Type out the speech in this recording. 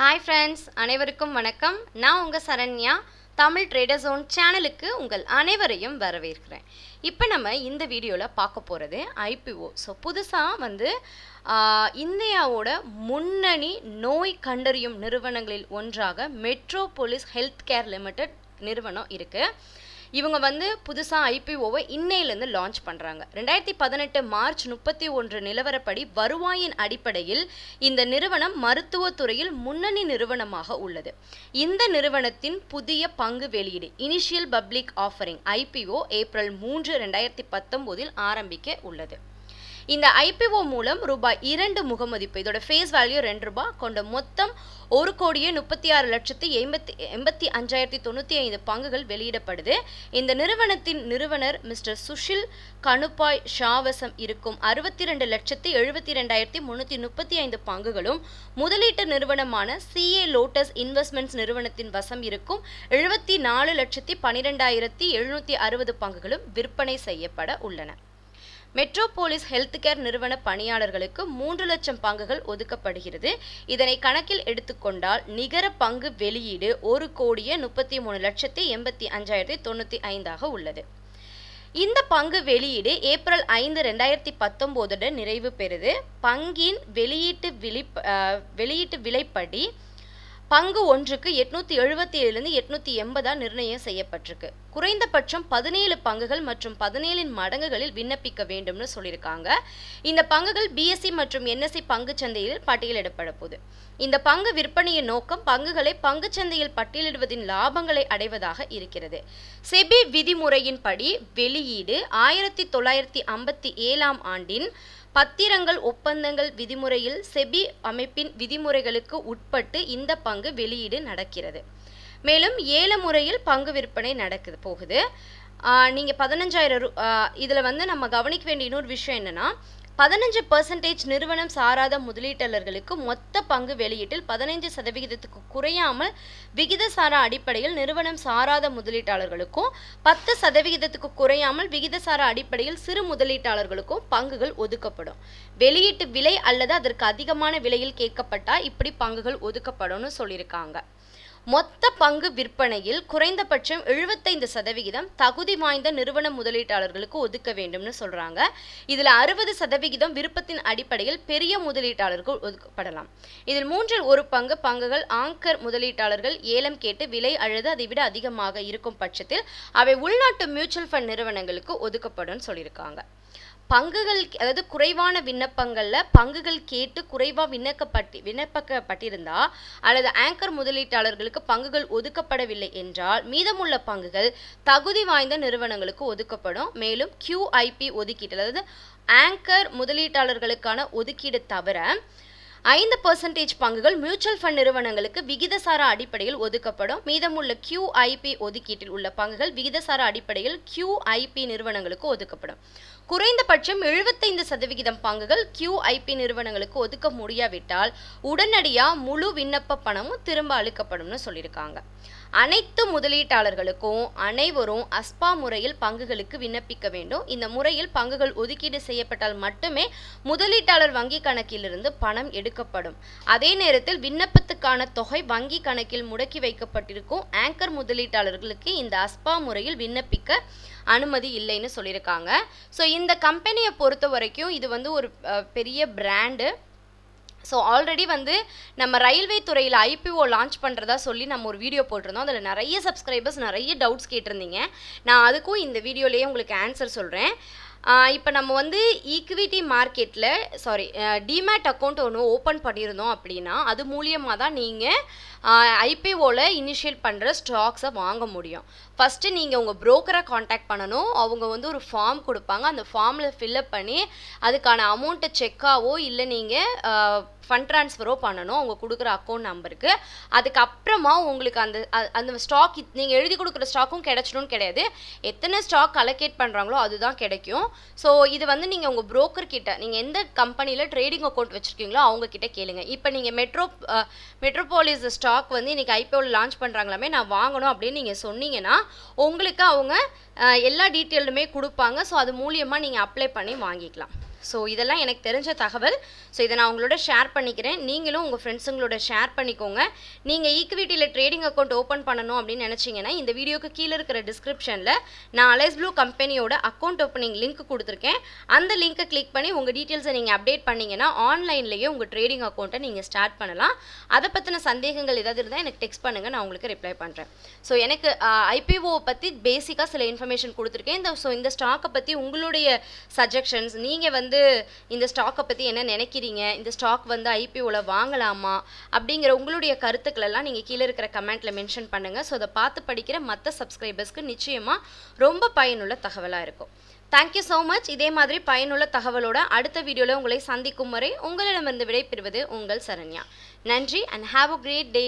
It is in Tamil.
ஹாய் ஃப்ரெண்ட்ஸ் அனைவருக்கும் வணக்கம் நான் உங்கள் சரண்யா தமிழ் ட்ரேடர் ஜோன் சேனலுக்கு உங்கள் அனைவரையும் வரவேற்கிறேன் இப்போ நம்ம இந்த வீடியோவில் பார்க்க போகிறது ஐபிஓ ஸோ புதுசாக வந்து இந்தியாவோட முன்னணி நோய் கண்டறியும் நிறுவனங்களில் ஒன்றாக மெட்ரோபோலிஸ் ஹெல்த் கேர் லிமிடெட் நிறுவனம் இருக்குது இவங்க வந்து புதுசாக ஐபிஓவை இன்னையிலேருந்து லான்ச் பண்ணுறாங்க ரெண்டாயிரத்தி பதினெட்டு மார்ச் முப்பத்தி ஒன்று நிலவரப்படி வருவாயின் அடிப்படையில் இந்த நிறுவனம் மருத்துவத்துறையில் முன்னணி நிறுவனமாக உள்ளது இந்த நிறுவனத்தின் புதிய பங்கு வெளியீடு initial public offering IPO April மூன்று ரெண்டாயிரத்தி பத்தொம்போதில் ஆரம்பிக்க உள்ளது இந்த ஐபிஓ மூலம் ரூபாய் இரண்டு முகமதிப்பு இதோட ஃபேஸ் வேல்யூ ரெண்டு ரூபாய் கொண்ட மொத்தம் ஒரு கோடியே முப்பத்தி ஆறு லட்சத்து எண்பத்தி எண்பத்தி அஞ்சாயிரத்தி தொண்ணூற்றி ஐந்து பங்குகள் வெளியிடப்படுது இந்த நிறுவனத்தின் நிறுவனர் மிஸ்டர் சுஷில் கனுபாய் ஷாவசம் இருக்கும் அறுபத்தி ரெண்டு லட்சத்தி எழுபத்தி ரெண்டாயிரத்தி முந்நூற்றி முப்பத்தி ஐந்து பங்குகளும் முதலீட்டு நிறுவனமான சிஏ லோட்டஸ் இன்வெஸ்ட்மெண்ட்ஸ் நிறுவனத்தின் வசம் இருக்கும் எழுபத்தி நாலு லட்சத்தி பன்னிரெண்டாயிரத்தி எழுநூற்றி அறுபது பங்குகளும் விற்பனை செய்யப்பட உள்ளன மெட்ரோபோலிஸ் ஹெல்த் கேர் நிறுவன பணியாளர்களுக்கு மூன்று லட்சம் பங்குகள் ஒதுக்கப்படுகிறது இதனை கணக்கில் எடுத்துக்கொண்டால் நிகர பங்கு வெளியீடு ஒரு கோடியே முப்பத்தி மூணு லட்சத்தி எண்பத்தி அஞ்சாயிரத்தி தொண்ணூற்றி ஐந்தாக உள்ளது இந்த பங்கு வெளியீடு ஏப்ரல் ஐந்து ரெண்டாயிரத்தி பத்தொம்போதுடன் நிறைவு பெறுது பங்கின் வெளியீட்டு விலை வெளியீட்டு விலைப்படி பங்கு ஒன்றுக்கு எட்நூத்தி எழுபத்தி ஏழுலேருந்து எட்நூத்தி எண்பதா நிர்ணயம் செய்யப்பட்டிருக்கு குறைந்தபட்சம் பதினேழு பங்குகள் மற்றும் பதினேழின் மடங்குகளில் விண்ணப்பிக்க வேண்டும்னு சொல்லியிருக்காங்க இந்த பங்குகள் பிஎஸ்சி மற்றும் என்எஸ்சி பங்கு சந்தையில் பட்டியலிடப்பட போது இந்த பங்கு விற்பனையின் நோக்கம் பங்குகளை பங்கு சந்தையில் பட்டியலிடுவதின் லாபங்களை அடைவதாக இருக்கிறது செபி விதிமுறையின்படி வெளியீடு ஆயிரத்தி தொள்ளாயிரத்தி ஐம்பத்தி ஏழாம் ஆண்டின் பத்திரங்கள் ஒப்பந்தங்கள் விதிமுறையில் செபி அமைப்பின் விதிமுறைகளுக்கு உட்பட்டு இந்த பங்கு வெளியீடு நடக்கிறது மேலும் ஏல முறையில் பங்கு விற்பனை நடக்குது போகுது நீங்கள் பதினஞ்சாயிரம் ரூ இதில் வந்து நம்ம கவனிக்க வேண்டிய இன்னொரு விஷயம் என்னென்னா பதினஞ்சு பர்சன்டேஜ் நிறுவனம் சாராத முதலீட்டாளர்களுக்கு மொத்த பங்கு வெளியீட்டில் பதினைஞ்சு சதவிகிதத்துக்கு குறையாமல் விகிதசாரா அடிப்படையில் நிறுவனம் சாராத முதலீட்டாளர்களுக்கும் பத்து சதவிகிதத்துக்கு குறையாமல் விகிதசார அடிப்படையில் சிறு முதலீட்டாளர்களுக்கும் பங்குகள் ஒதுக்கப்படும் வெளியீட்டு விலை அல்லது அதற்கு அதிகமான விலையில் கேட்கப்பட்டால் இப்படி பங்குகள் ஒதுக்கப்படும்னு சொல்லியிருக்காங்க மொத்த பங்கு விற்பனையில் குறைந்தபட்சம் எழுபத்தைந்து சதவிகிதம் தகுதி வாய்ந்த நிறுவன முதலீட்டாளர்களுக்கு ஒதுக்க வேண்டும்னு சொல்கிறாங்க இதில் அறுபது சதவிகிதம் விருப்பத்தின் அடிப்படையில் பெரிய முதலீட்டாளருக்கு ஒதுக்கப்படலாம் இதில் மூன்றில் ஒரு பங்கு பங்குகள் ஆங்கர் முதலீட்டாளர்கள் ஏலம் கேட்டு விலை அழுது அதை விட அதிகமாக இருக்கும் பட்சத்தில் அவை உள்நாட்டு மியூச்சுவல் ஃபண்ட் நிறுவனங்களுக்கு ஒதுக்கப்படும் சொல்லியிருக்காங்க பங்குகள் அதாவது குறைவான விண்ணப்பங்களில் பங்குகள் கேட்டு குறைவாக விண்ணக்கப்பட்டு விண்ணப்பிக்கப்பட்டிருந்தா அல்லது ஆங்கர் முதலீட்டாளர்களுக்கு பங்குகள் ஒதுக்கப்படவில்லை என்றால் மீதமுள்ள பங்குகள் தகுதி வாய்ந்த நிறுவனங்களுக்கு ஒதுக்கப்படும் மேலும் கியூஐபி ஒதுக்கீடு அதாவது ஆங்கர் முதலீட்டாளர்களுக்கான ஒதுக்கீடு தவிர ஐந்து பர்சன்டேஜ் பங்குகள் மியூச்சுவல் ஃபண்ட் நிறுவனங்களுக்கு விகிதசார அடிப்படையில் ஒதுக்கப்படும் மீதமுள்ள கியூஐபி ஒதுக்கீட்டில் உள்ள பங்குகள் விகிதசார அடிப்படையில் கியூஐபி நிறுவனங்களுக்கு ஒதுக்கப்படும் குறைந்தபட்சம் எழுபத்தைந்து சதவிகிதம் பங்குகள் கியூஐபி நிறுவனங்களுக்கு ஒதுக்க முடியாவிட்டால் உடனடியாக முழு விண்ணப்ப பணமும் திரும்ப அளிக்கப்படும்னு சொல்லியிருக்காங்க அனைத்து முதலீட்டாளர்களுக்கும் அனைவரும் அஸ்பா முறையில் பங்குகளுக்கு விண்ணப்பிக்க வேண்டும் இந்த முறையில் பங்குகள் ஒதுக்கீடு செய்யப்பட்டால் மட்டுமே முதலீட்டாளர் வங்கி கணக்கிலிருந்து பணம் எடுக்கப்படும் அதே நேரத்தில் விண்ணப்பத்துக்கான தொகை வங்கி கணக்கில் முடக்கி வைக்கப்பட்டிருக்கும் ஆங்கர் முதலீட்டாளர்களுக்கு இந்த அஸ்பா முறையில் விண்ணப்பிக்க அனுமதி இல்லைன்னு சொல்லியிருக்காங்க ஸோ இந்த கம்பெனியை பொறுத்த வரைக்கும் இது வந்து ஒரு பெரிய பிராண்டு ஸோ ஆல்ரெடி வந்து நம்ம ரயில்வே துறையில் ஐபிஓ லான்ச் பண்ணுறதா சொல்லி நம்ம ஒரு வீடியோ போட்டிருந்தோம் அதில் நிறைய சப்ஸ்கிரைபர்ஸ் நிறைய டவுட்ஸ் கேட்டிருந்தீங்க நான் அதுக்கும் இந்த வீடியோலேயே உங்களுக்கு ஆன்சர் சொல்கிறேன் இப்போ நம்ம வந்து ஈக்விட்டி மார்க்கெட்டில் சாரி டிமேட் அக்கௌண்ட் ஒன்று ஓப்பன் பண்ணியிருந்தோம் அப்படின்னா அது மூலியமாக தான் நீங்கள் ஐபிஓவில் இனிஷியேட் பண்ணுற ஸ்டாக்ஸை வாங்க முடியும் ஃபஸ்ட்டு நீங்கள் உங்கள் ப்ரோக்கரை காண்டாக்ட் பண்ணணும் அவங்க வந்து ஒரு ஃபார்ம் கொடுப்பாங்க அந்த ஃபார்மில் ஃபில்அப் பண்ணி அதுக்கான அமௌண்ட்டை செக்காவோ இல்லை நீங்கள் ஃபண்ட் ட்ரான்ஸ்ஃபரோ பண்ணணும் அவங்க கொடுக்குற அக்கௌண்ட் நம்பருக்கு அதுக்கப்புறமா உங்களுக்கு அந்த அந்த ஸ்டாக் நீங்கள் எழுதி கொடுக்குற ஸ்டாக்கும் கிடைச்சிடும்னு கிடையாது எத்தனை ஸ்டாக் அலோகேட் பண்ணுறாங்களோ அதுதான் கிடைக்கும் ஸோ இது வந்து நீங்கள் உங்கள் ப்ரோக்கர் கிட்ட நீங்கள் எந்த கம்பெனியில் ட்ரேடிங் அக்கௌண்ட் வச்சுருக்கீங்களோ அவங்க கிட்ட கேளுங்க இப்போ நீங்கள் மெட்ரோ மெட்ரோபாலிஸ் ஸ்டாக் வந்து இன்றைக்கி ஐபிஓவில் லான்ச் பண்ணுறாங்களாமே நான் வாங்கணும் அப்படின்னு நீங்கள் சொன்னீங்கன்னா உங்களுக்கு அவங்க எல்லா டீட்டெயிலுமே கொடுப்பாங்க ஸோ அது மூலியமாக நீங்கள் அப்ளை பண்ணி வாங்கிக்கலாம் ஸோ இதெல்லாம் எனக்கு தெரிஞ்ச தகவல் ஸோ இதை நான் உங்களோட ஷேர் பண்ணிக்கிறேன் நீங்களும் உங்கள் ஃப்ரெண்ட்ஸுங்களோட ஷேர் பண்ணிக்கோங்க நீங்கள் ஈக்விட்டியில் ட்ரேடிங் அக்கௌண்ட் ஓப்பன் பண்ணணும் அப்படின்னு நினச்சிங்கன்னா இந்த வீடியோக்கு கீழே இருக்கிற டிஸ்கிரிப்ஷனில் நான் அலைஸ் ப்ளூ கம்பெனியோட அக்கௌண்ட் ஓப்பனிங் லிங்க் கொடுத்துருக்கேன் அந்த லிங்க்கை கிளிக் பண்ணி உங்கள் டீட்டெயில்ஸை நீங்கள் அப்டேட் பண்ணிங்கன்னா ஆன்லைன்லேயே உங்கள் ட்ரேடிங் அக்கௌண்ட்டை நீங்கள் ஸ்டார்ட் பண்ணலாம் அதை பற்றின சந்தேகங்கள் ஏதாவது இருந்தால் எனக்கு டெக்ஸ்ட் பண்ணுங்கள் நான் உங்களுக்கு ரிப்ளை பண்ணுறேன் ஸோ எனக்கு ஐபிஓ பற்றி பேசிக்காக சில இன்ஃபர்மேஷன் கொடுத்துருக்கேன் இந்த ஸோ இந்த ஸ்டாக்கை பற்றி உங்களுடைய சஜஷன்ஸ் நீங்கள் வந்து வந்து இந்த ஸ்டாக்கை பற்றி என்ன நினைக்கிறீங்க இந்த ஸ்டாக் வந்து ஐபிஓவில் வாங்கலாமா அப்படிங்கிற உங்களுடைய கருத்துக்களெல்லாம் நீங்கள் கீழே இருக்கிற கமெண்ட்டில் மென்ஷன் பண்ணுங்கள் ஸோ அதை பார்த்து படிக்கிற மற்ற சப்ஸ்கிரைபர்ஸ்க்கு நிச்சயமாக ரொம்ப பயனுள்ள தகவலாக இருக்கும் தேங்க்யூ ஸோ மச் இதே மாதிரி பயனுள்ள தகவலோட அடுத்த வீடியோவில் உங்களை சந்திக்கும் வரை உங்களிடமிருந்து விடைபெறுவது உங்கள் சரண்யா நன்றி and have a great day